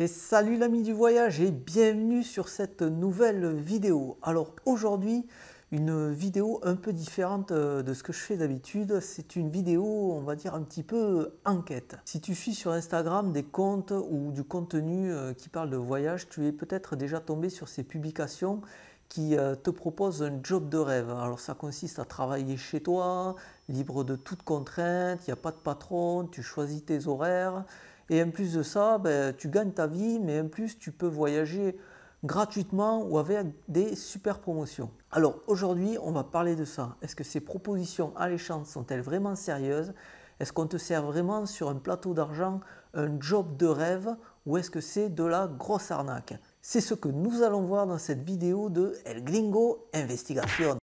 Et salut l'ami du voyage et bienvenue sur cette nouvelle vidéo. Alors aujourd'hui, une vidéo un peu différente euh, de ce que je fais d'habitude. C'est une vidéo, on va dire, un petit peu enquête. Si tu suis sur Instagram des comptes ou du contenu euh, qui parle de voyage, tu es peut-être déjà tombé sur ces publications qui euh, te proposent un job de rêve. Alors ça consiste à travailler chez toi, libre de toute contrainte, il n'y a pas de patron, tu choisis tes horaires, et en plus de ça, ben, tu gagnes ta vie, mais en plus, tu peux voyager gratuitement ou avec des super promotions. Alors aujourd'hui, on va parler de ça. Est-ce que ces propositions alléchantes sont-elles vraiment sérieuses Est-ce qu'on te sert vraiment sur un plateau d'argent un job de rêve ou est-ce que c'est de la grosse arnaque C'est ce que nous allons voir dans cette vidéo de El Glingo Investigation.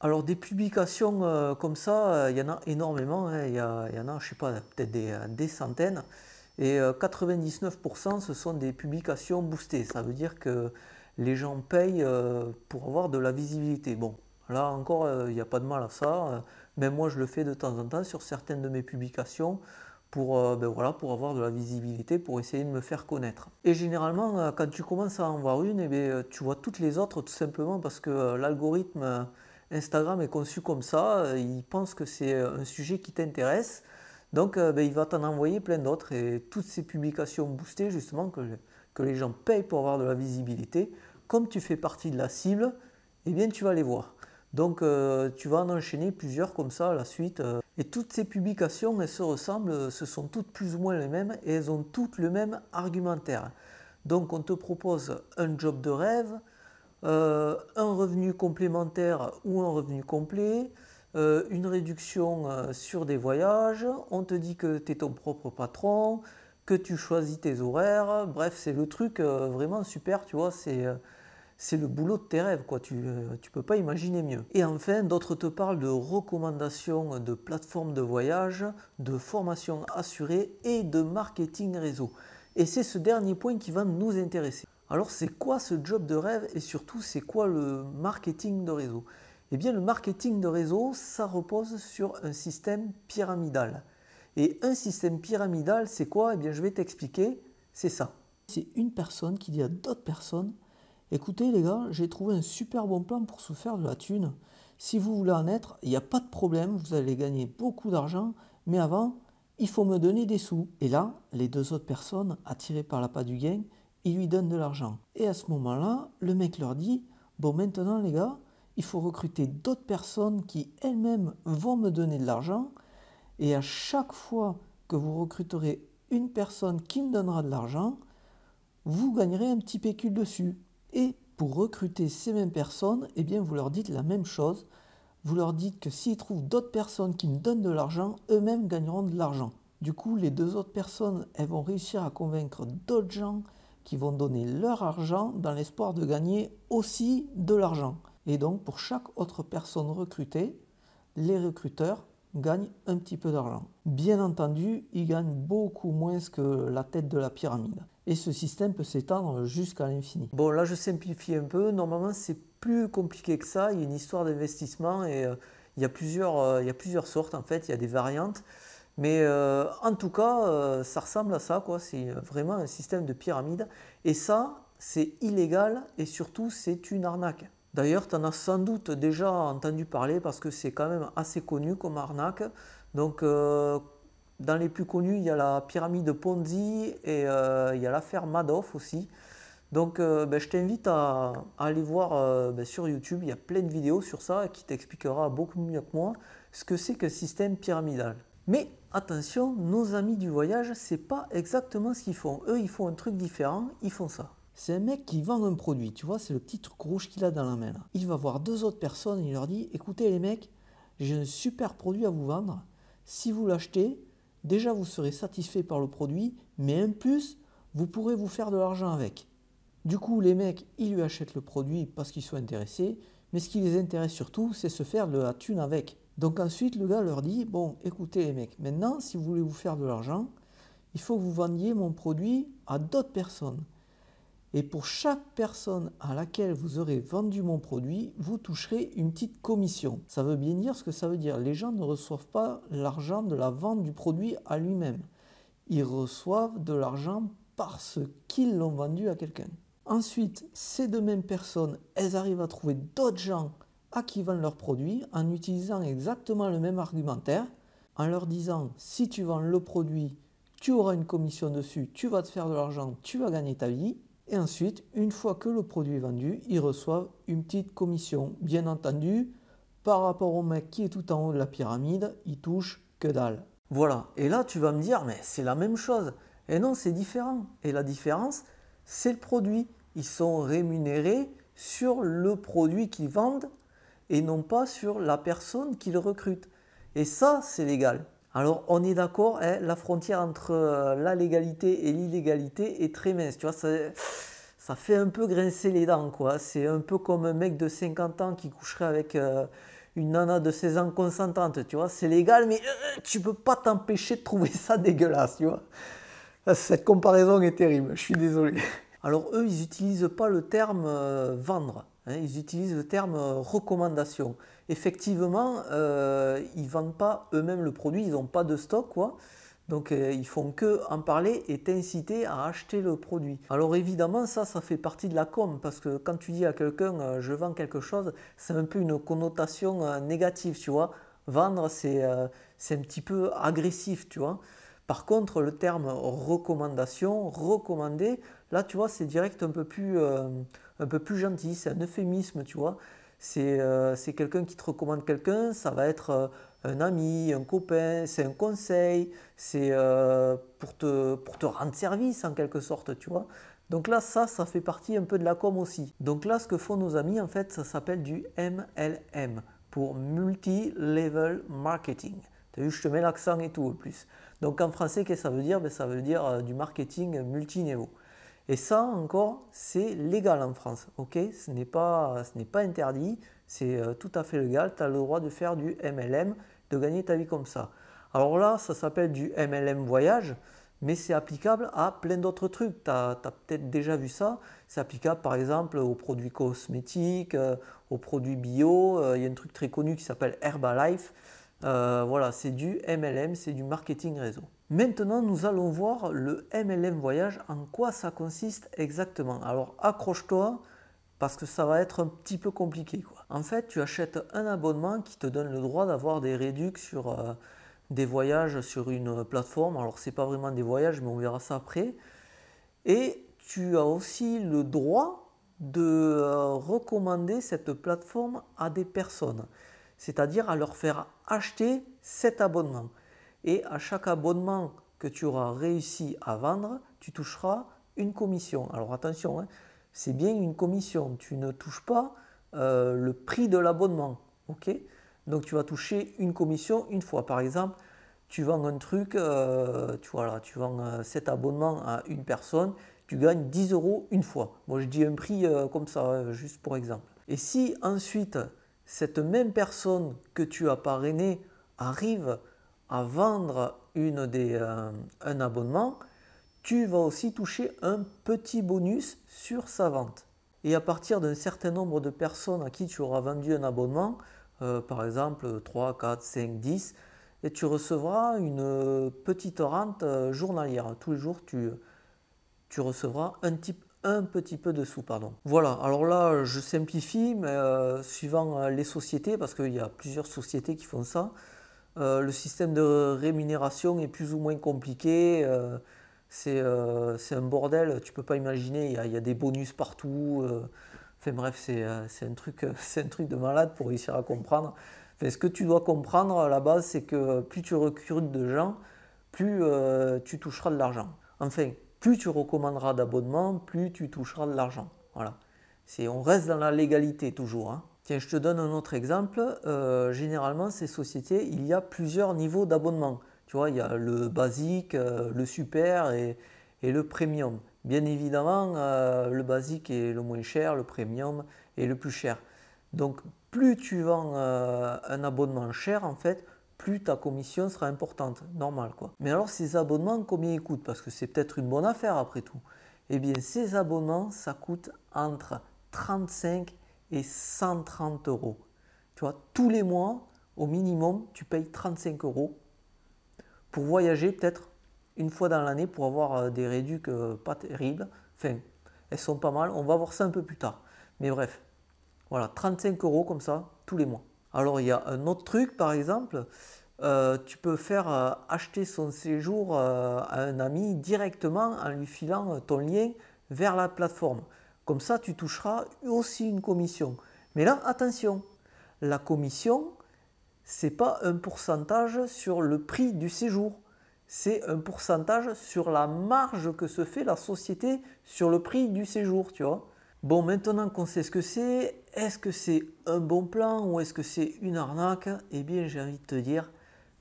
Alors des publications euh, comme ça, euh, il y en a énormément, hein. il y, en a, je sais pas, peut-être des euh, centaines. Et 99%, euh, ce sont des publications boostées. Ça veut dire que les gens payent euh, pour avoir de la visibilité. Bon, là encore, il euh, n'y a pas de mal à ça. Hein. Mais moi, je le fais de temps en temps sur certaines de mes publications pour, ben avoir de la visibilité, pour essayer de me faire connaître. Et généralement, quand tu commences à en voir une, eh ben, tu vois toutes les autres tout simplement parce que l'algorithme Instagram est conçu comme ça. Il pense que c'est un sujet qui t'intéresse. Donc euh, ben, il va t'en envoyer plein d'autres et toutes ces publications boostées justement que, les gens payent pour avoir de la visibilité, comme tu fais partie de la cible, eh bien tu vas les voir. Donc euh, tu vas en enchaîner plusieurs comme ça à la suite. Euh. et toutes ces publications, elles se ressemblent, ce sont toutes plus ou moins les mêmes et elles ont toutes le même argumentaire. Donc on te propose un job de rêve, un revenu complémentaire ou un revenu complet, euh, une réduction euh, sur des voyages, on te dit que tu es ton propre patron, que tu choisis tes horaires, bref, c'est le truc euh, vraiment super, tu vois, c'est le boulot de tes rêves, quoi. Tu ne peux pas imaginer mieux. Et enfin, d'autres te parlent de recommandations de plateformes de voyage, de formation assurée et de marketing réseau. Et c'est ce dernier point qui va nous intéresser. Alors, c'est quoi ce job de rêve et surtout, c'est quoi le marketing de réseau eh bien, le marketing de réseau, ça repose sur un système pyramidal. Et un système pyramidal, c'est quoi Eh bien, je vais t'expliquer, c'est ça. C'est une personne qui dit à d'autres personnes, écoutez les gars, j'ai trouvé un super bon plan pour se faire de la thune. Si vous voulez en être, il n'y a pas de problème, vous allez gagner beaucoup d'argent, mais avant, il faut me donner des sous. Et là, les deux autres personnes, attirées par la l'appât du gain, ils lui donnent de l'argent. Et à ce moment-là, le mec leur dit, bon maintenant les gars, il faut recruter d'autres personnes qui elles-mêmes vont me donner de l'argent. Et à chaque fois que vous recruterez une personne qui me donnera de l'argent, vous gagnerez un petit pécule dessus. Et pour recruter ces mêmes personnes, eh bien vous leur dites la même chose. Vous leur dites que s'ils trouvent d'autres personnes qui me donnent de l'argent, eux-mêmes gagneront de l'argent. Du coup, les deux autres personnes, elles vont réussir à convaincre d'autres gens qui vont donner leur argent dans l'espoir de gagner aussi de l'argent. Et donc, pour chaque autre personne recrutée, les recruteurs gagnent un petit peu d'argent. Bien entendu, ils gagnent beaucoup moins que la tête de la pyramide. Et ce système peut s'étendre jusqu'à l'infini. Bon, là, je simplifie un peu. Normalement, c'est plus compliqué que ça. Il y a une histoire d'investissement et euh, il, y a plusieurs, euh, il y plusieurs sortes, en fait. Il y a des variantes. Mais euh, en tout cas, ça ressemble à ça. C'est vraiment un système de pyramide. Et ça, c'est illégal et surtout, c'est une arnaque. D'ailleurs, tu en as sans doute déjà entendu parler parce que c'est quand même assez connu comme arnaque. Donc, euh, dans les plus connus, il y a la pyramide Ponzi et euh, il y a l'affaire Madoff aussi. Donc, euh, ben, je t'invite à, aller voir ben, sur YouTube. Il y a plein de vidéos sur ça qui t'expliquera beaucoup mieux que moi ce que c'est qu'un système pyramidal. Mais attention, nos amis du voyage, c'est pas exactement ce qu'ils font. Eux, ils font un truc différent, ils font ça. C'est un mec qui vend un produit, tu vois, c'est le petit truc rouge qu'il a dans la main. Il va voir deux autres personnes, et il leur dit écoutez les mecs, j'ai un super produit à vous vendre. Si vous l'achetez, déjà vous serez satisfait par le produit, mais en plus, vous pourrez vous faire de l'argent avec. Du coup, les mecs, ils lui achètent le produit parce qu'ils sont intéressés, mais ce qui les intéresse surtout, c'est se faire de la thune avec. Donc ensuite, le gars leur dit, bon, écoutez les mecs, maintenant, si vous voulez vous faire de l'argent, il faut que vous vendiez mon produit à d'autres personnes. Et pour chaque personne à laquelle vous aurez vendu mon produit, vous toucherez une petite commission. Ça veut bien dire ce que ça veut dire. Les gens ne reçoivent pas l'argent de la vente du produit à lui-même. Ils reçoivent de l'argent parce qu'ils l'ont vendu à quelqu'un. Ensuite, ces deux mêmes personnes, elles arrivent à trouver d'autres gens à qui vendent leurs produits en utilisant exactement le même argumentaire, en leur disant si tu vends le produit, tu auras une commission dessus, tu vas te faire de l'argent, tu vas gagner ta vie. Et ensuite, une fois que le produit est vendu, ils reçoivent une petite commission. Bien entendu, par rapport au mec qui est tout en haut de la pyramide, il touche que dalle. Voilà, et là tu vas me dire, mais c'est la même chose. Et non, c'est différent. Et la différence, c'est le produit. Ils sont rémunérés sur le produit qu'ils vendent et non pas sur la personne qu'ils recrutent. Et ça, c'est légal. Alors, on est d'accord, hein, la frontière entre euh, la légalité et l'illégalité est très mince. Tu vois, ça, fait un peu grincer les dents, quoi. C'est un peu comme un mec de 50 ans qui coucherait avec euh, une nana de 16 ans consentante, tu vois. C'est légal, mais tu euh, tu peux pas t'empêcher de trouver ça dégueulasse, tu vois. Cette comparaison est terrible, je suis désolé. Alors, eux, ils n'utilisent pas le terme vendre Hein, ils utilisent le terme euh, recommandation. Effectivement, euh, ils ne vendent pas eux-mêmes le produit, ils n'ont pas de stock, quoi. Donc euh, ils font que en parler et t'inciter à acheter le produit. Alors évidemment ça ça fait partie de la com parce que quand tu dis à quelqu'un je vends quelque chose, c'est un peu une connotation négative, tu vois. Vendre c'est c'est un petit peu agressif, tu vois. Par contre le terme recommandation, recommander, là tu vois c'est direct un peu plus un peu plus gentil, c'est un euphémisme, tu vois. C'est euh, quelqu'un qui te recommande quelqu'un, ça va être euh, un ami, un copain, c'est un conseil, c'est euh, pour, te, rendre service en quelque sorte, tu vois. Donc là, ça, ça fait partie un peu de la com aussi. Donc là, ce que font nos amis, en fait, ça s'appelle du MLM, pour Multi-Level Marketing. Tu as vu, je te mets l'accent et tout au plus. Donc en français, qu'est-ce que ça veut dire ben, Ça veut dire du marketing multiniveau. Et ça encore, c'est légal en France, ok Ce n'est pas, pas interdit, c'est euh, tout à fait légal, tu as le droit de faire du MLM, de gagner ta vie comme ça. Alors là, ça s'appelle du MLM voyage, mais c'est applicable à plein d'autres trucs. Tu as, peut-être déjà vu ça. C'est applicable par exemple aux produits cosmétiques, euh, aux produits bio. Euh, il y a un truc très connu qui s'appelle Herbalife. voilà, c'est du MLM, c'est du marketing réseau. Maintenant, nous allons voir le MLM Voyage, en quoi ça consiste exactement. Alors accroche-toi parce que ça va être un petit peu compliqué. En fait, tu achètes un abonnement qui te donne le droit d'avoir des réductions sur euh, des voyages sur une euh, plateforme. Alors, ce n'est pas vraiment des voyages, mais on verra ça après. Et tu as aussi le droit de euh, recommander cette plateforme à des personnes, c'est-à-dire à leur faire acheter cet abonnement et à chaque abonnement que tu auras réussi à vendre, tu toucheras une commission. Alors attention, hein, c'est bien une commission, tu ne touches pas euh, le prix de l'abonnement. Donc tu vas toucher une commission une fois. Par exemple, tu vends un truc, euh, tu, vois tu vends euh, cet abonnement à une personne, tu gagnes 10 euros une fois. Moi, je dis un prix comme ça, hein, juste pour exemple. Et si ensuite, cette même personne que tu as parrainée arrive à vendre euh, un abonnement, tu vas aussi toucher un petit bonus sur sa vente. Et à partir d'un certain nombre de personnes à qui tu auras vendu un abonnement, euh, par exemple 3, 4, 5, 10, et tu recevras une petite rente euh, journalière. Tous les jours, tu, tu recevras un, un petit peu de sous. Pardon. Voilà, alors là, je simplifie, mais suivant les sociétés, parce qu'il y a plusieurs sociétés qui font ça, euh, le système de rémunération est plus ou moins compliqué. Euh, euh, c'est un bordel, tu peux pas imaginer. Il y, a des bonus partout. Enfin bref, c'est un, truc, un truc de malade pour réussir à comprendre. ce que tu dois comprendre à la base, c'est que plus tu recrutes de gens, plus tu toucheras de l'argent. Enfin, plus tu recommanderas d'abonnements, plus tu toucheras de l'argent. Voilà. On reste dans la légalité toujours. Hein. Tiens, je te donne un autre exemple. Euh, généralement, ces sociétés, il y a plusieurs niveaux d'abonnement. Tu vois, il y a le basique, euh, le super et, le premium. Bien évidemment, euh, le basique est le moins cher, le premium est le plus cher. Donc, plus tu vends un abonnement cher, en fait, plus ta commission sera importante. Normal, quoi. Mais alors, ces abonnements, combien ils coûtent Parce que c'est peut-être une bonne affaire, après tout. Eh bien, ces abonnements, ça coûte entre 35 et 130 euros. Tu vois, tous les mois, au minimum, tu payes 35 euros pour voyager peut-être une fois dans l'année pour avoir euh, des réductions euh, pas terribles. Enfin, elles sont pas mal. On va voir ça un peu plus tard. Mais bref, voilà, 35 euros comme ça tous les mois. Alors il y a un autre truc, par exemple, euh, tu peux faire acheter son séjour à un ami directement en lui filant ton lien vers la plateforme. Comme ça, tu toucheras aussi une commission. Mais là, attention, la commission, c'est pas un pourcentage sur le prix du séjour, c'est un pourcentage sur la marge que se fait la société sur le prix du séjour, tu vois. Bon, maintenant qu'on sait ce que c'est, est-ce que c'est un bon plan ou est-ce que c'est une arnaque Eh bien, j'ai envie de te dire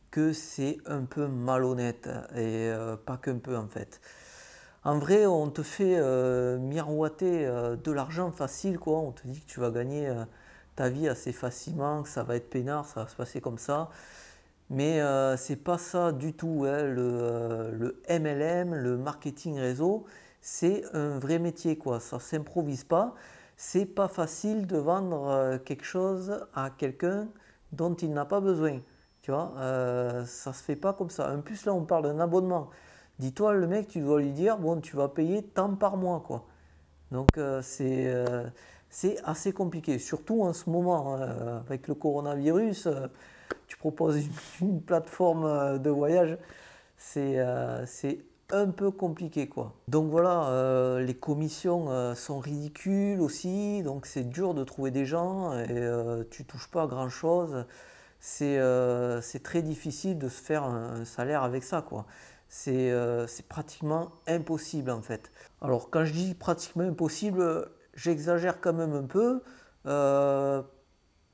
que c'est un peu malhonnête et euh, pas qu'un peu en fait. En vrai, on te fait euh, miroiter euh, de l'argent facile, quoi. On te dit que tu vas gagner euh, ta vie assez facilement, que ça va être peinard, ça va se passer comme ça. Mais c'est pas ça du tout. Hein. Le, le, MLM, le marketing réseau, c'est un vrai métier, quoi. Ça s'improvise pas. C'est pas facile de vendre quelque chose à quelqu'un dont il n'a pas besoin. Tu vois, ça se fait pas comme ça. En plus, là, on parle d'un abonnement. Dis-toi, le mec, tu dois lui dire, bon, tu vas payer tant par mois, quoi. Donc, euh, euh, c'est assez compliqué, surtout en ce moment, euh, avec le coronavirus. tu proposes une, plateforme de voyage, c'est un peu compliqué, quoi. Donc, voilà, les commissions sont ridicules aussi, donc c'est dur de trouver des gens et tu touches pas grand-chose. C'est très difficile de se faire un salaire avec ça, quoi. Euh, c'est pratiquement impossible en fait. Alors quand je dis pratiquement impossible, j'exagère quand même un peu euh,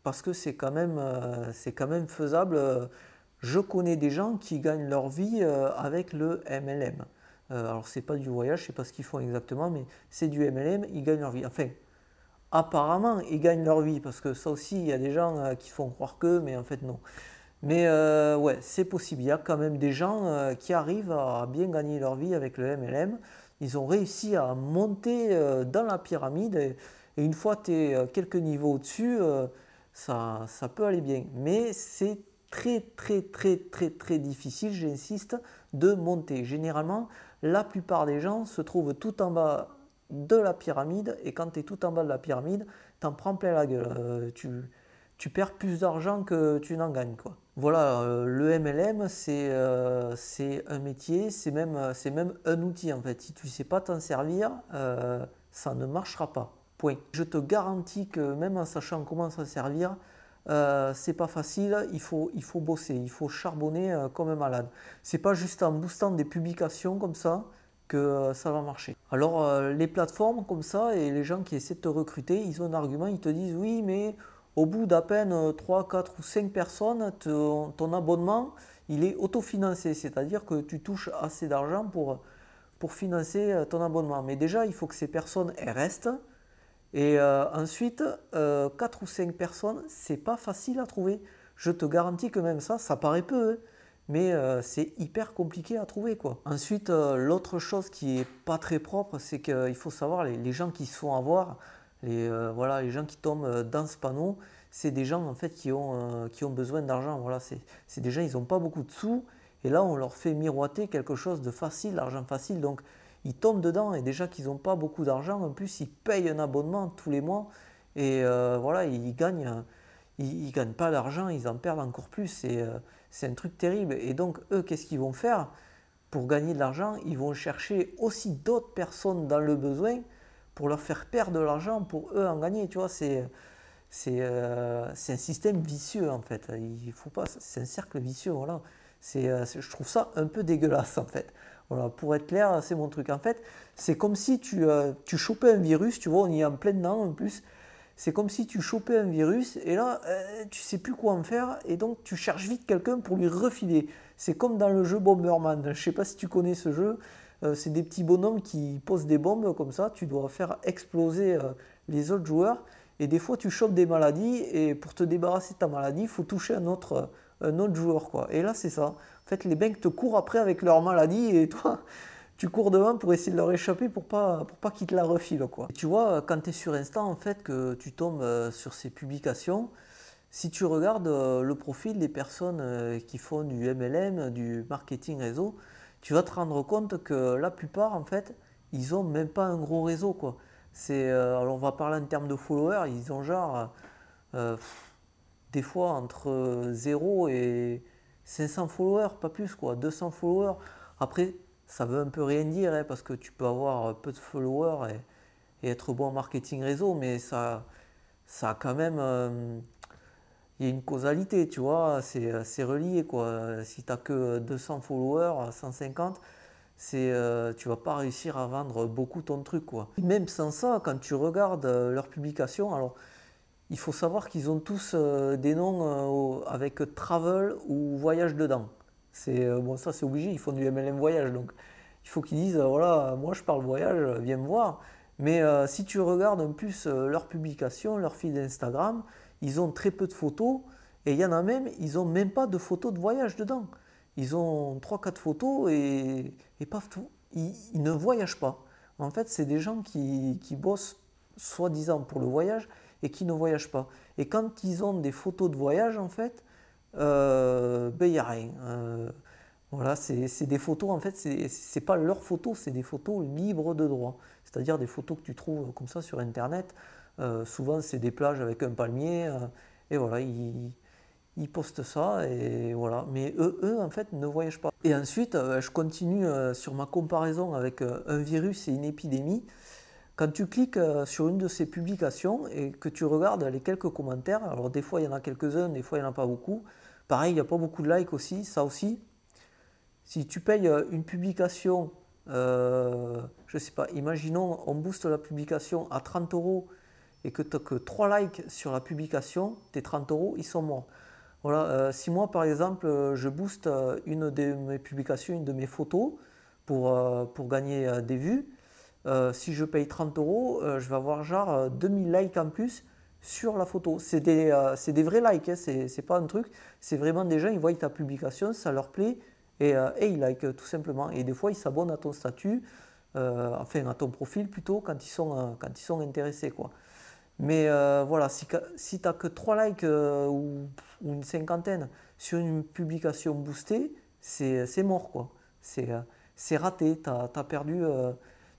parce que euh, c'est quand, même, faisable. Je connais des gens qui gagnent leur vie avec le MLM. alors c'est pas du voyage, je sais pas ce qu'ils font exactement, mais c'est du MLM, ils gagnent leur vie. Enfin, apparemment, ils gagnent leur vie parce que ça aussi, il y a des gens qui font croire que, mais en fait non. Mais euh, ouais, c'est possible. Il y a quand même des gens euh, qui arrivent à bien gagner leur vie avec le MLM. Ils ont réussi à monter euh, dans la pyramide. Et, une fois que tu es quelques niveaux au-dessus, ça, peut aller bien. Mais c'est très, très, très, très, très difficile, j'insiste, de monter. Généralement, la plupart des gens se trouvent tout en bas de la pyramide. Et quand tu es tout en bas de la pyramide, tu en prends plein la gueule. tu, tu perds plus d'argent que tu n'en gagnes. quoi. Voilà, euh, le MLM, euh, c'est un métier, c'est même, euh, même un outil en fait. Si tu ne sais pas t'en servir, ça ne marchera pas. Point. Je te garantis que même en sachant comment s'en servir, c'est pas facile, il faut, il faut bosser, il faut charbonner comme un malade. C'est pas juste en boostant des publications comme ça que ça va marcher. Alors les plateformes comme ça et les gens qui essaient de te recruter, ils ont un argument, ils te disent oui mais au bout d'à peine 3, euh, 4 ou 5 personnes, ton, abonnement, il est autofinancé, c'est-à-dire que tu touches assez d'argent pour, pour financer euh, ton abonnement. Mais déjà, il faut que ces personnes restent. Et euh, ensuite, 4 ou 5 personnes, c'est pas facile à trouver. Je te garantis que même ça, ça paraît peu, hein. mais c'est hyper compliqué à trouver. quoi. Ensuite, l'autre chose qui n'est pas très propre, c'est qu'il faut savoir les, les gens qui se font avoir. Les, euh, voilà, les gens qui tombent euh, dans ce panneau, c'est des gens en fait qui ont, euh, besoin d'argent. c'est des gens, ils n'ont pas beaucoup de sous. Et là, on leur fait miroiter quelque chose de facile, l'argent facile. Donc, ils tombent dedans et déjà qu'ils n'ont pas beaucoup d'argent, en plus, ils payent un abonnement tous les mois. Et voilà, ils gagnent, ils, gagnent pas d'argent, ils en perdent encore plus. c'est un truc terrible. Et donc, eux, qu'est-ce qu'ils vont faire pour gagner de l'argent Ils vont chercher aussi d'autres personnes dans le besoin pour leur faire perdre de l'argent, pour eux en gagner, tu vois, c'est c'est euh, un système vicieux en fait. Il faut pas, c'est un cercle vicieux. Voilà, euh, c'est, je trouve ça un peu dégueulasse en fait. Voilà, pour être clair, c'est mon truc. En fait, c'est comme si euh, tu, chopais un virus, tu vois, on y est en plein dedans en plus. C'est comme si tu chopais un virus et là, tu sais plus quoi en faire et donc tu cherches vite quelqu'un pour lui refiler. C'est comme dans le jeu Bomberman. Je sais pas si tu connais ce jeu. Euh, c'est des petits bonhommes qui posent des bombes comme ça, tu dois faire exploser euh, les autres joueurs. Et des fois, tu chopes des maladies, et pour te débarrasser de ta maladie, il faut toucher un autre, euh, un autre joueur. Quoi. Et là, c'est ça. En fait, les banques te courent après avec leur maladie, et toi, tu cours devant pour essayer de leur échapper pour pas, pas qu'ils te la refilent. Quoi. tu vois, quand tu es sur Insta, en fait, que tu tombes sur ces publications, si tu regardes le profil des personnes qui font du MLM, du marketing réseau, tu vas te rendre compte que la plupart, en fait, ils ont même pas un gros réseau, quoi. Euh, alors on va parler en termes de followers, ils ont genre, euh, des fois, entre 0 euh, et 500 followers, pas plus, quoi, 200 followers. Après, ça veut un peu rien dire, hein, parce que tu peux avoir peu de followers et, être bon en marketing réseau, mais ça, ça a quand même une causalité, tu vois, c'est euh, relié, quoi. Si tu n'as que 200 euh, followers, 150, euh, c'est tu vas pas réussir à vendre beaucoup ton truc, quoi. même sans ça, quand tu regardes leurs publications, alors, il faut savoir qu'ils ont tous des noms avec travel ou voyage dedans. C'est bon, ça c'est obligé, ils font du MLM voyage, donc il faut qu'ils disent, voilà, moi je parle voyage, viens me voir. Mais si tu regardes en plus leurs publications, leur feed d'Instagram, ils ont très peu de photos, et il y en a même, ils n'ont même pas de photos de voyage dedans. Ils ont trois, quatre photos et, paf, tout. Ils, ne voyagent pas. En fait, c'est des gens qui, qui bossent soi-disant pour le voyage et qui ne voyagent pas. Et quand ils ont des photos de voyage, en fait, euh, ben, il n'y a rien. Euh, voilà, c'est des photos, en fait, c'est pas leurs photos, c'est des photos libres de droit. C'est-à-dire des photos que tu trouves comme ça sur Internet. Euh, souvent, c'est des plages avec un palmier. Euh, et voilà, ils, postent ça. Et voilà. Mais eux, eux, en fait, ne voyagent pas. Et ensuite, euh, je continue sur ma comparaison avec un virus et une épidémie. Quand tu cliques sur une de ces publications et que tu regardes les quelques commentaires, alors des fois il y en a quelques-uns, des fois il n'y en a pas beaucoup. Pareil, il n'y a pas beaucoup de likes aussi. Ça aussi, si tu payes une publication, je ne sais pas, imaginons on booste la publication à 30 euros et que tu que 3 likes sur la publication, tes 30 euros, ils sont morts. Voilà, euh, si moi par exemple euh, je booste euh, une de mes publications, une de mes photos pour, pour gagner des vues, si je paye 30 euros, je vais avoir genre 2000 likes en plus sur la photo. C'est des, vrais likes, hein, ce c'est pas un truc, c'est vraiment des gens, ils voient ta publication, ça leur plaît et, et ils likent tout simplement. Et des fois ils s'abonnent à ton statut, enfin à ton profil plutôt quand ils sont, quand ils sont intéressés. quoi. Mais euh, voilà, si, tu n'as que 3 likes euh, ou, une cinquantaine sur une publication boostée, c'est mort quoi. C'est euh, raté, tu as, perdu,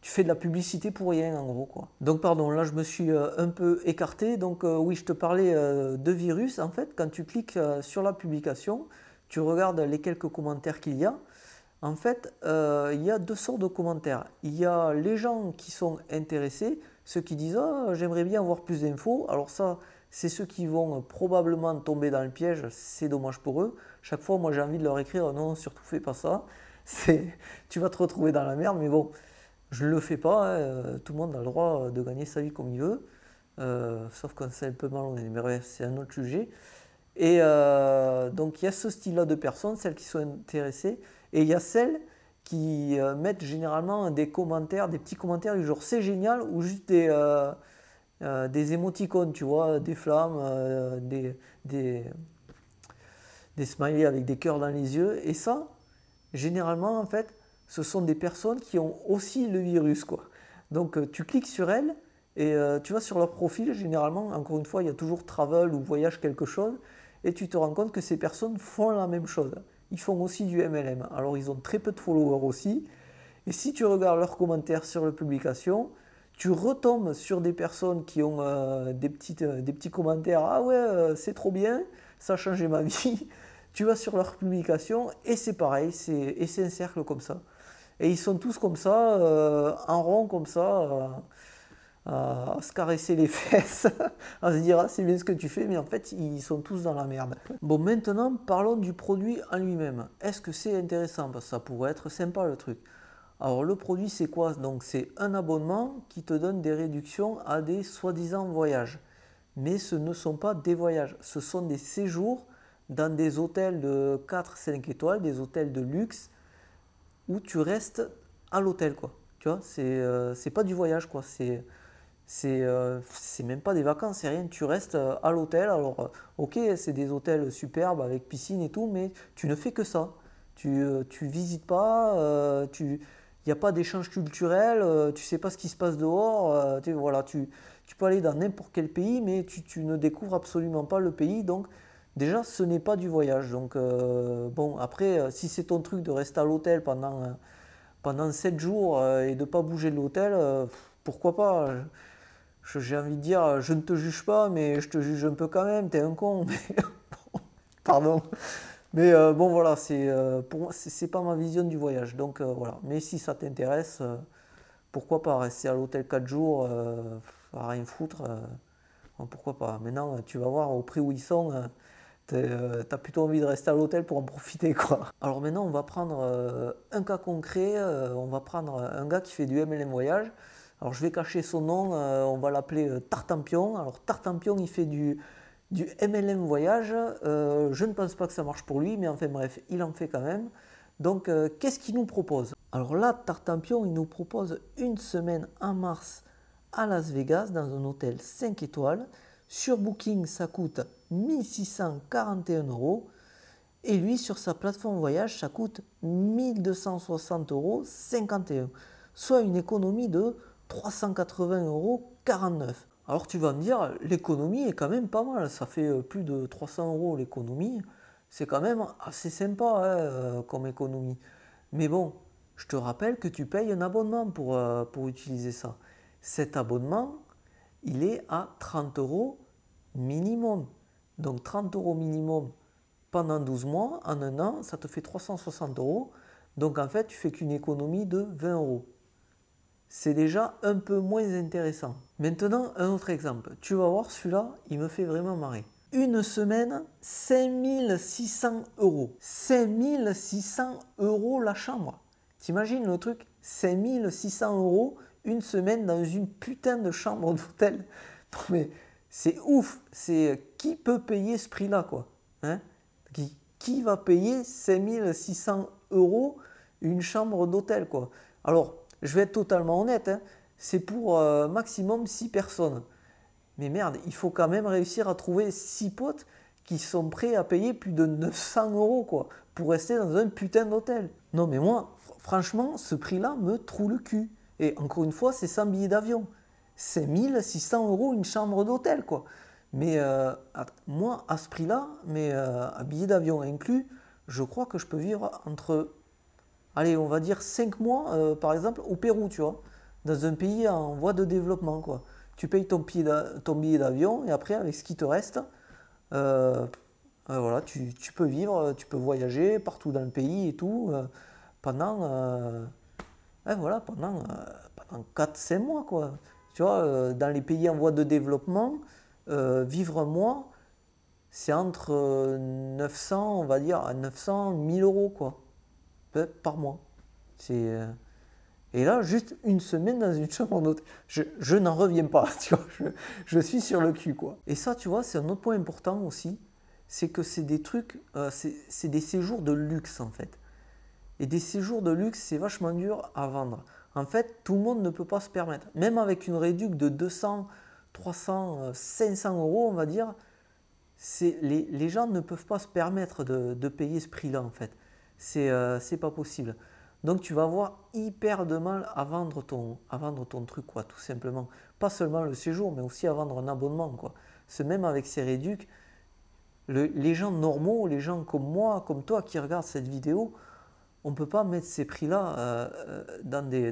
tu fais de la publicité pour rien en gros quoi. Donc pardon, là je me suis un peu écarté. Donc oui, je te parlais de virus. En fait, quand tu cliques sur la publication, tu regardes les quelques commentaires qu'il y a. En fait, il y a deux sortes de commentaires. Il y a les gens qui sont intéressés, ceux qui disent ah, j'aimerais bien avoir plus d'infos, alors ça, c'est ceux qui vont euh, probablement tomber dans le piège, c'est dommage pour eux. Chaque fois, moi j'ai envie de leur écrire non, surtout fais pas ça, tu vas te retrouver dans la merde, mais bon, je ne le fais pas, hein. euh, tout le monde a le droit euh, de gagner sa vie comme il veut, sauf quand c'est un peu mal, mais c'est un autre sujet. Et donc il y a ce style-là de personnes, celles qui sont intéressées, et il y a celles qui euh, mettent généralement des commentaires, des petits commentaires du genre c'est génial ou juste des, euh, euh, émoticônes, tu vois, des flammes, des, smileys avec des cœurs dans les yeux. Et ça, généralement, en fait, ce sont des personnes qui ont aussi le virus, quoi. Donc tu cliques sur elles et tu vas sur leur profil, généralement, encore une fois, il y a toujours travel ou voyage quelque chose, et tu te rends compte que ces personnes font la même chose ils font aussi du MLM. Alors ils ont très peu de followers aussi. Et si tu regardes leurs commentaires sur les publications, tu retombes sur des personnes qui ont euh, des, petites, euh, des petits commentaires. Ah ouais, euh, c'est trop bien, ça a changé ma vie. tu vas sur leurs publications et c'est pareil, et c'est un cercle comme ça. Et ils sont tous comme ça, en rond comme ça à se caresser les fesses, à se dire ah, c'est bien ce que tu fais, mais en fait ils sont tous dans la merde. Bon, maintenant parlons du produit en lui-même. Est-ce que c'est intéressant Parce ça pourrait être sympa le truc. Alors le produit c'est quoi Donc c'est un abonnement qui te donne des réductions à des soi-disant voyages. Mais ce ne sont pas des voyages, ce sont des séjours dans des hôtels de 4-5 étoiles, des hôtels de luxe, où tu restes à l'hôtel quoi. Tu vois, c'est euh, pas du voyage quoi, c'est euh, c'est même pas des vacances, c'est rien. Tu restes euh, à l'hôtel. Alors, euh, ok, c'est des hôtels superbes avec piscine et tout, mais tu ne fais que ça. Tu, ne visites pas, Il n'y a pas d'échange culturel, tu tu sais pas ce qui se passe dehors. tu, voilà, tu, peux aller dans n'importe quel pays, mais tu, ne découvres absolument pas le pays. Donc, déjà, ce n'est pas du voyage. Donc, bon, après, si c'est ton truc de rester à l'hôtel pendant, pendant 7 jours et de ne pas bouger de l'hôtel, pourquoi pas j'ai envie de dire, euh, je ne te juge pas, mais je te juge un peu quand même, t'es un con. Pardon. Mais euh, bon, voilà, euh, c'est pas ma vision du voyage. Donc voilà. Mais si ça t'intéresse, pourquoi pas rester à l'hôtel 4 jours, à rien foutre. pourquoi pas Maintenant, tu vas voir au prix où ils sont. T'as plutôt envie de rester à l'hôtel pour en profiter quoi. Alors maintenant on va prendre un cas concret, on va prendre un gars qui fait du MLM voyage, alors je vais cacher son nom, euh, on va l'appeler euh, Tartampion. Alors Tartampion, il fait du, MLM voyage. Euh, je ne pense pas que ça marche pour lui, mais enfin bref, il en fait quand même. Donc qu'est-ce qu'il nous propose Alors là, Tartampion, il nous propose une semaine en mars à Las Vegas dans un hôtel 5 étoiles. Sur Booking, ça coûte 1641 euros. Et lui, sur sa plateforme voyage, ça coûte 1260 euros 51, soit une économie de 380,49 euros Alors tu vas me dire, l'économie est quand même pas mal, ça fait euh, plus de 300 euros l'économie, c'est quand même assez sympa hein, euh, comme économie. Mais bon, je te rappelle que tu payes un abonnement pour, euh, pour utiliser ça. Cet abonnement, il est à 30 euros minimum. Donc 30 euros minimum pendant 12 mois, en un an, ça te fait 360 euros. Donc en fait, tu fais qu'une économie de 20 euros c'est déjà un peu moins intéressant. Maintenant, un autre exemple. Tu vas voir, celui-là, il me fait vraiment marrer. Une semaine, 5600 euros. 5600 euros la chambre. T'imagines le truc 5600 euros une semaine dans une putain de chambre d'hôtel. Mais c'est ouf. C'est euh, qui peut payer ce prix-là, quoi hein? qui, va payer 5600 euros une chambre d'hôtel, quoi Alors, je vais être totalement honnête, hein. c'est pour euh, maximum 6 personnes. Mais merde, il faut quand même réussir à trouver 6 potes qui sont prêts à payer plus de 900 euros quoi, pour rester dans un putain d'hôtel. Non mais moi, franchement, ce prix-là me trouve le cul. Et encore une fois, c'est 100 billets d'avion. C'est 1600 euros une chambre d'hôtel quoi. Mais euh, moi, à ce prix-là, mais euh, à billets d'avion inclus, je crois que je peux vivre entre allez, on va dire 5 mois, euh, par exemple, au Pérou, tu vois, dans un pays en voie de développement, quoi. Tu payes ton, billet d'avion et après, avec ce qui te reste, euh, euh, voilà, tu, peux vivre, tu peux voyager partout dans le pays et tout, pendant, hein, voilà, pendant, pendant 4-5 mois, quoi. Tu vois, dans les pays en voie de développement, vivre un mois, c'est entre 900, on va dire, à 900, 1000 euros, quoi par mois. C'est euh, Et là, juste une semaine dans une chambre en autre, Je, je n'en reviens pas, Je, suis sur le cul, quoi. Et ça, tu vois, c'est un autre point important aussi. C'est que c'est des trucs, euh, c'est des séjours de luxe, en fait. Et des séjours de luxe, c'est vachement dur à vendre. En fait, tout le monde ne peut pas se permettre. Même avec une réduction de 200, 300, 500 euros, on va dire, les, les gens ne peuvent pas se permettre de, de payer ce prix-là, en fait. Euh, c'est pas possible. Donc tu vas avoir hyper de mal à vendre ton, à vendre ton truc, quoi, tout simplement. Pas seulement le séjour, mais aussi à vendre un abonnement. Quoi. Ce même avec ces réducs, les gens normaux, les gens comme moi, comme toi qui regardent cette vidéo, on ne peut pas mettre ces prix-là euh, euh,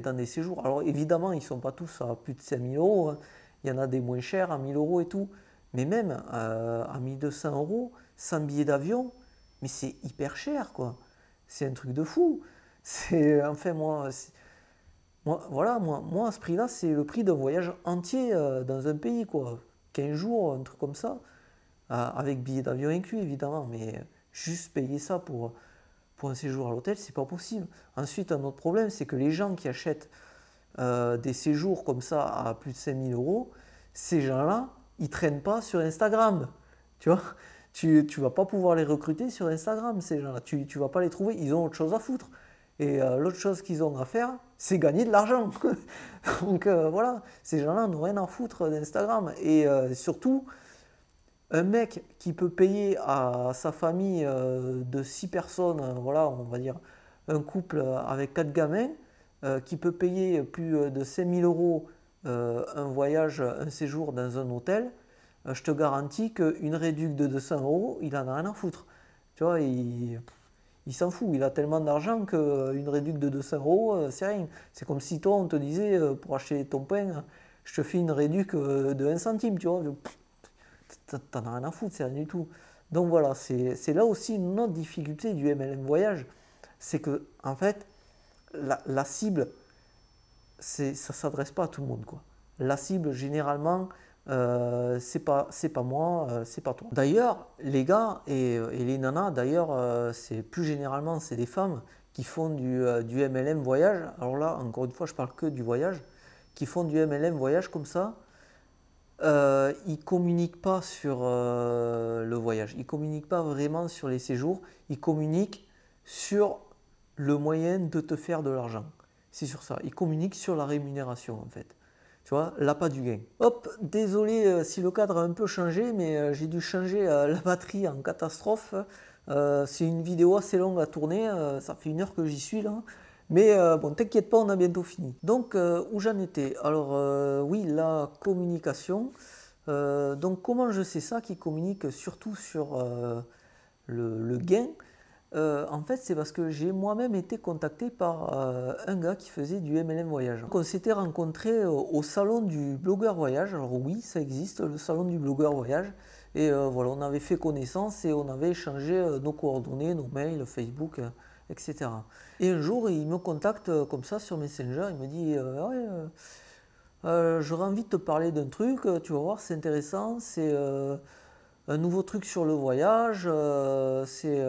dans, des, séjours. Alors évidemment, ils ne sont pas tous à plus de 5000 euros. Hein. Il y en a des moins chers, à 1000 euros et tout. Mais même à 1200 euros, sans billet d'avion, mais c'est hyper cher, quoi c'est un truc de fou. C'est, enfin, moi, moi, voilà, moi, moi, ce prix-là, c'est le prix d'un voyage entier euh, dans un pays, quoi. 15 jours, un truc comme ça, ah, avec billets d'avion inclus, évidemment, mais juste payer ça pour, pour un séjour à l'hôtel, c'est pas possible. Ensuite, un autre problème, c'est que les gens qui achètent euh, des séjours comme ça à plus de 5000 euros, ces gens-là, ils traînent pas sur Instagram, tu vois tu ne vas pas pouvoir les recruter sur Instagram, ces gens-là. Tu ne vas pas les trouver, ils ont autre chose à foutre. Et euh, l'autre chose qu'ils ont à faire, c'est gagner de l'argent. Donc euh, voilà, ces gens-là n'ont rien à foutre d'Instagram. Et euh, surtout, un mec qui peut payer à sa famille de 6 personnes, voilà, on va dire un couple avec 4 gamins, qui peut payer plus de 5000 euros un voyage, un séjour dans un hôtel, euh, je te garantis qu'une réduction de 200 euros, il en a rien à foutre. Tu vois, il, s'en fout. Il a tellement d'argent qu'une réduction de 200 euros, euh, c'est rien. C'est comme si toi, on te disait, euh, pour acheter ton pain, je te fais une réduction de 1 centime, tu vois. T'en as rien à foutre, c'est rien du tout. Donc voilà, c'est là aussi une autre difficulté du MLM Voyage. C'est que, en fait, la, la cible, ça ne s'adresse pas à tout le monde. Quoi. La cible, généralement, euh, c'est pas c'est pas moi, euh, c'est pas toi. D'ailleurs, les gars et, les nanas, d'ailleurs, euh, c'est plus généralement c'est des femmes qui font du, du, MLM voyage. Alors là, encore une fois, je parle que du voyage, qui font du MLM voyage comme ça. Ils ils communiquent pas sur le voyage, ils communiquent pas vraiment sur les séjours, ils communiquent sur le moyen de te faire de l'argent. C'est sur ça. Ils communiquent sur la rémunération en fait pas du gain. Hop, désolé euh, si le cadre a un peu changé, mais euh, j'ai dû changer euh, la batterie en catastrophe. c'est une vidéo assez longue à tourner, ça fait une heure que j'y suis là. Mais bon, t'inquiète pas, on a bientôt fini. Donc, où j'en étais Alors, oui, la communication. donc, comment je sais ça qui communique surtout sur le, gain euh, en fait, c'est parce que j'ai moi-même été contacté par euh, un gars qui faisait du MLM Voyage. on s'était rencontré euh, au salon du blogueur voyage. Alors oui, ça existe, le salon du blogueur voyage. Et voilà, on avait fait connaissance et on avait échangé nos coordonnées, nos mails, Facebook, etc. Et un jour, il me contacte comme ça sur Messenger. Il me dit ah ouais, j'aurais envie de te parler d'un truc. Tu vas voir, c'est intéressant. C'est un nouveau truc sur le voyage. c'est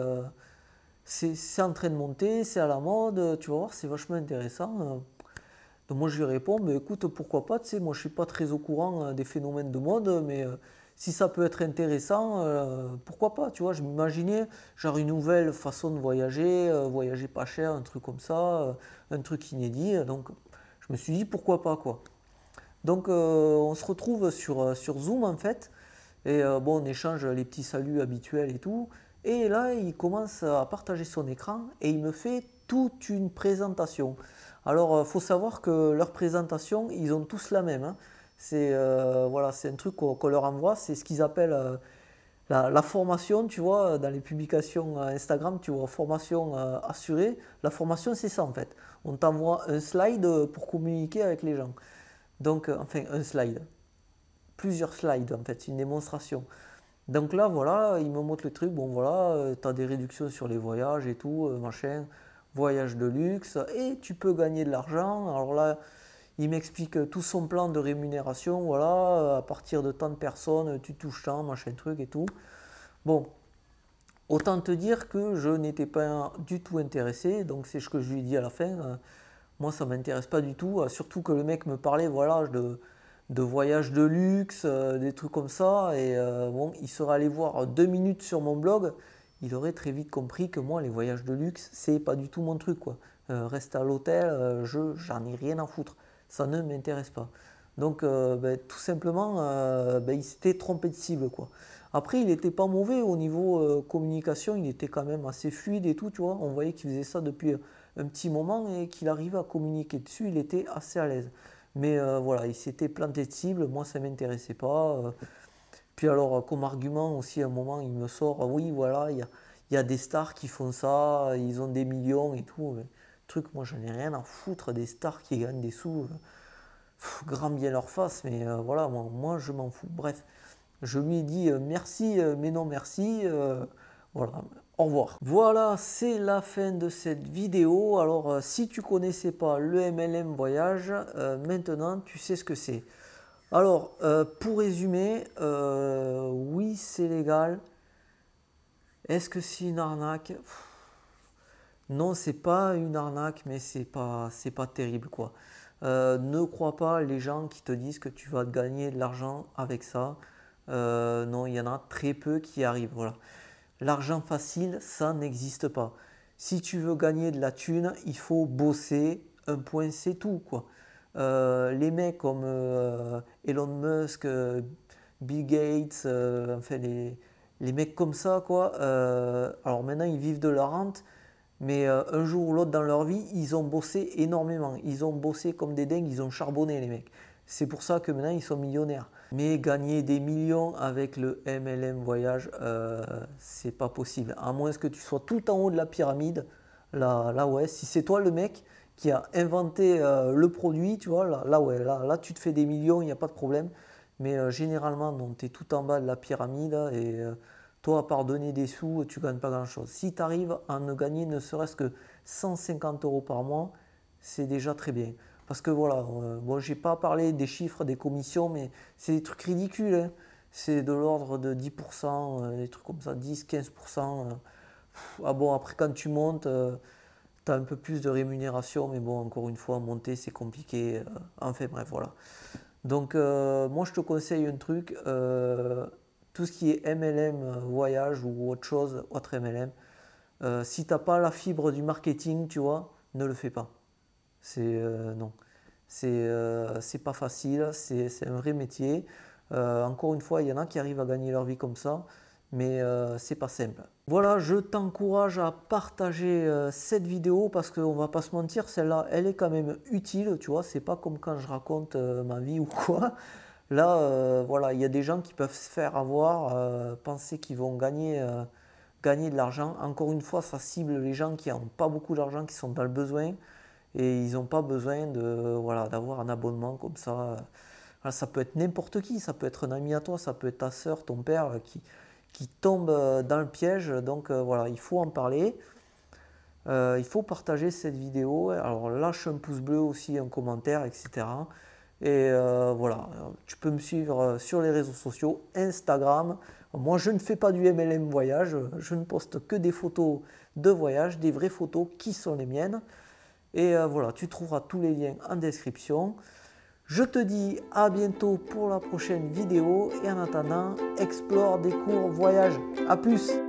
c'est en train de monter, c'est à la mode, tu vas voir, c'est vachement intéressant. Euh. Donc moi je lui réponds, mais écoute, pourquoi pas, tu sais, moi je suis pas très au courant euh, des phénomènes de mode, mais euh, si ça peut être intéressant, pourquoi pas, tu vois, je m'imaginais genre une nouvelle façon de voyager, voyager pas cher, un truc comme ça, un truc inédit, donc je me suis dit pourquoi pas, quoi. Donc on se retrouve sur, sur Zoom en fait, et bon, on échange les petits saluts habituels et tout, et là, il commence à partager son écran et il me fait toute une présentation. Alors, euh, faut savoir que leur présentation, ils ont tous la même. Hein. C'est euh, voilà, c'est un truc qu'on leur envoie, c'est ce qu'ils appellent euh, la, formation, tu vois, dans les publications Instagram, tu vois, formation assurée. La formation, c'est ça en fait. On t'envoie un slide pour communiquer avec les gens. Donc, enfin, un slide. Plusieurs slides en fait, une démonstration. Donc là, voilà, il me montre le truc, bon voilà, euh, tu as des réductions sur les voyages et tout, euh, machin, voyage de luxe, et tu peux gagner de l'argent. Alors là, il m'explique tout son plan de rémunération, voilà, euh, à partir de tant de personnes, tu touches tant, machin truc et tout. Bon, autant te dire que je n'étais pas du tout intéressé, donc c'est ce que je lui ai dit à la fin. Moi, ça m'intéresse pas du tout, surtout que le mec me parlait, voilà, de de voyages de luxe, euh, des trucs comme ça. Et euh, bon, il serait allé voir deux minutes sur mon blog, il aurait très vite compris que moi, les voyages de luxe, c'est pas du tout mon truc. Quoi. Euh, reste à l'hôtel, je j'en ai rien à foutre. Ça ne m'intéresse pas. Donc, ben, tout simplement, ben, il s'était trompé de cible, quoi. Après, il n'était pas mauvais au niveau communication, il était quand même assez fluide et tout, tu vois. On voyait qu'il faisait ça depuis un petit moment et qu'il arrivait à communiquer dessus, il était assez à l'aise. Mais euh, voilà, il s'était planté de cible, moi ça ne m'intéressait pas. Euh. Puis alors, euh, comme argument aussi, à un moment, il me sort, oui, voilà, il y a, des stars qui font ça, ils ont des millions et tout. truc, moi j'en ai rien à foutre des stars qui gagnent des sous. grand bien leur face, mais voilà, moi, je m'en fous. Bref, je lui ai dit merci, mais non merci. voilà, au revoir. Voilà, c'est la fin de cette vidéo. Alors, euh, si tu connaissais pas le MLM Voyage, euh, maintenant tu sais ce que c'est. Alors, euh, pour résumer, oui, c'est légal. Est-ce que c'est une arnaque Non Non, c'est pas une arnaque, mais c'est pas, c'est pas terrible quoi. ne crois pas les gens qui te disent que tu vas gagner de l'argent avec ça. non, il y en a très peu qui arrivent. Voilà. L'argent facile, ça n'existe pas. Si tu veux gagner de la thune, il faut bosser, un point c'est tout. Quoi. Euh, les mecs comme euh, Elon Musk, euh, Bill Gates, enfin les, mecs comme ça, quoi. alors maintenant ils vivent de leur rente, mais un jour ou l'autre dans leur vie, ils ont bossé énormément. Ils ont bossé comme des dingues, ils ont charbonné les mecs. C'est pour ça que maintenant ils sont millionnaires. Mais gagner des millions avec le MLM voyage, ce euh, c'est pas possible. À moins que tu sois tout en haut de la pyramide, là, ouais, si c'est toi le mec qui a inventé euh, le produit, tu vois, là, là ouais, là, tu te fais des millions, il n'y a pas de problème. Mais euh, généralement, tu es tout en bas de la pyramide et toi, à part donner des sous, tu gagnes pas grand-chose. Si tu arrives à ne gagner ne serait-ce que 150 euros par mois, c'est déjà très bien. Parce que voilà, je euh, bon, j'ai pas parlé des chiffres, des commissions, mais c'est des trucs ridicules. Hein. C'est de l'ordre de 10%, euh, des trucs comme ça, 10, 15%. Euh. ah bon, après, quand tu montes, tu as un peu plus de rémunération, mais bon, encore une fois, monter, c'est compliqué. enfin, bref, voilà. Donc, moi, je te conseille un truc tout ce qui est MLM voyage ou autre chose, autre MLM. si tu n'as pas la fibre du marketing, tu vois, ne le fais pas. C'est euh, non, euh, c'est pas facile, c'est un vrai métier. Euh, encore une fois, il y en a qui arrivent à gagner leur vie comme ça, mais c'est pas simple. Voilà, je t'encourage à partager cette vidéo parce qu'on va pas se mentir, celle-là, elle est quand même utile, tu vois, c'est pas comme quand je raconte ma vie ou quoi. Là, voilà, il y a des gens qui peuvent se faire avoir, penser qu'ils vont gagner, gagner de l'argent. Encore une fois, ça cible les gens qui n'ont pas beaucoup d'argent, qui sont dans le besoin et ils n'ont pas besoin de voilà d'avoir un abonnement comme ça. ça peut être n'importe qui, ça peut être un ami à toi, ça peut être ta soeur, ton père qui, qui tombe euh, dans le piège. Donc euh, voilà, il faut en parler. Euh, il faut partager cette vidéo. Alors lâche un pouce bleu aussi, un commentaire, etc. Et voilà, tu peux me suivre sur les réseaux sociaux, Instagram. Moi, je ne fais pas du MLM voyage, je ne poste que des photos de voyage, des vraies photos qui sont les miennes. Et euh, voilà, tu trouveras tous les liens en description. Je te dis à bientôt pour la prochaine vidéo et en attendant, explore, découvre, voyage. A plus